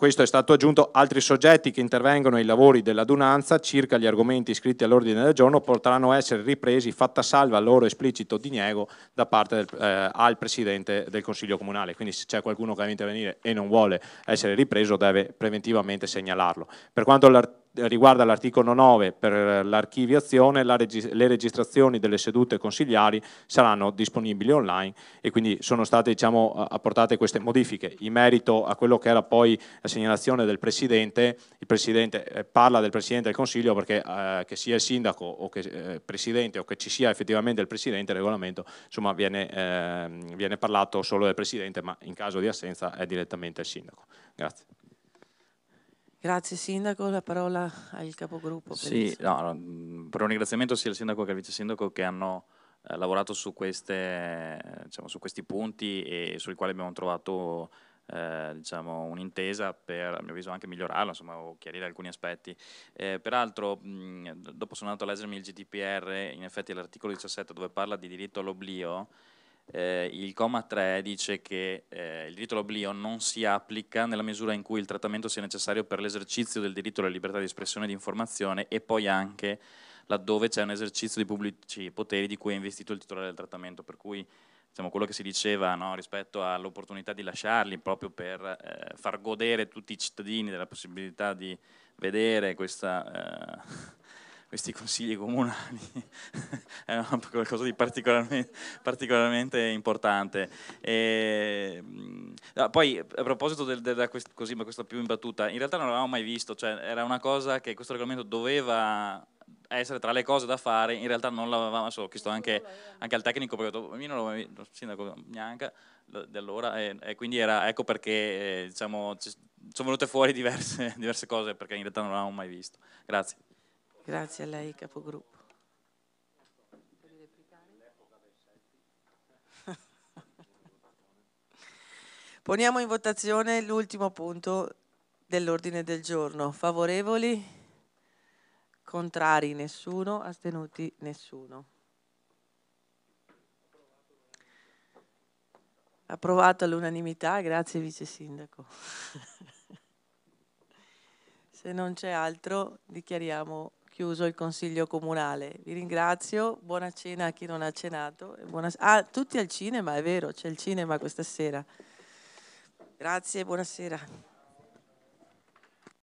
questo è stato aggiunto, altri soggetti che intervengono ai lavori dell'adunanza circa gli argomenti iscritti all'ordine del giorno potranno essere ripresi fatta salva il loro esplicito diniego da parte del, eh, al Presidente del Consiglio Comunale. Quindi se c'è qualcuno che deve intervenire e non vuole essere ripreso deve preventivamente segnalarlo. Per quanto riguarda l'articolo 9 per l'archiviazione, la regi le registrazioni delle sedute consigliari saranno disponibili online e quindi sono state diciamo, apportate queste modifiche. In merito a quello che era poi la segnalazione del Presidente, il Presidente eh, parla del Presidente del Consiglio perché eh, che sia il Sindaco o che eh, Presidente o che ci sia effettivamente il Presidente, il regolamento, insomma viene, ehm, viene parlato solo del Presidente ma in caso di assenza è direttamente il Sindaco. Grazie. Grazie Sindaco, la parola al Capogruppo. Sì, no, per un ringraziamento sia al Sindaco che al Vice Sindaco che hanno eh, lavorato su, queste, diciamo, su, questi punti e sui quali abbiamo trovato eh, diciamo, un'intesa per, a mio avviso, anche migliorarla, insomma, o chiarire alcuni aspetti. Eh, peraltro, mh, dopo sono andato a leggermi il GDPR, in effetti l'articolo 17 dove parla di diritto all'oblio, eh, il comma 3 dice che eh, il diritto all'oblio non si applica nella misura in cui il trattamento sia necessario per l'esercizio del diritto alla libertà di espressione e di informazione e poi anche laddove c'è un esercizio di pubblici poteri di cui è investito il titolare del trattamento, per cui diciamo, quello che si diceva no, rispetto all'opportunità di lasciarli proprio per eh, far godere tutti i cittadini della possibilità di vedere questa eh, questi consigli comunali, <laughs> è qualcosa di particolarmente, particolarmente importante. E, ehm, ah, poi a proposito del, del, quest, così, ma questa più in battuta, in realtà non l'avevamo mai visto, cioè era una cosa che questo regolamento doveva essere tra le cose da fare, in realtà non l'avevamo, solo chiesto anche, anche, al tecnico, perché ho io non l'avevo mai visto, sindaco Bianca, di allora, e, e, quindi era, ecco perché eh, diciamo, ci, sono venute fuori diverse, <laughs> diverse cose perché in realtà non l'avevamo mai visto. Grazie. Grazie a lei, capogruppo. <laughs> Poniamo in votazione l'ultimo punto dell'ordine del giorno. Favorevoli? Contrari? Nessuno? Astenuti? Nessuno. Approvato all'unanimità, grazie Vice Sindaco. <laughs> Se non c'è altro, dichiariamo chiuso il Consiglio Comunale. Vi ringrazio, buona cena a chi non ha cenato. Buona... Ah, tutti al cinema, è vero, c'è il cinema questa sera. Grazie, buonasera.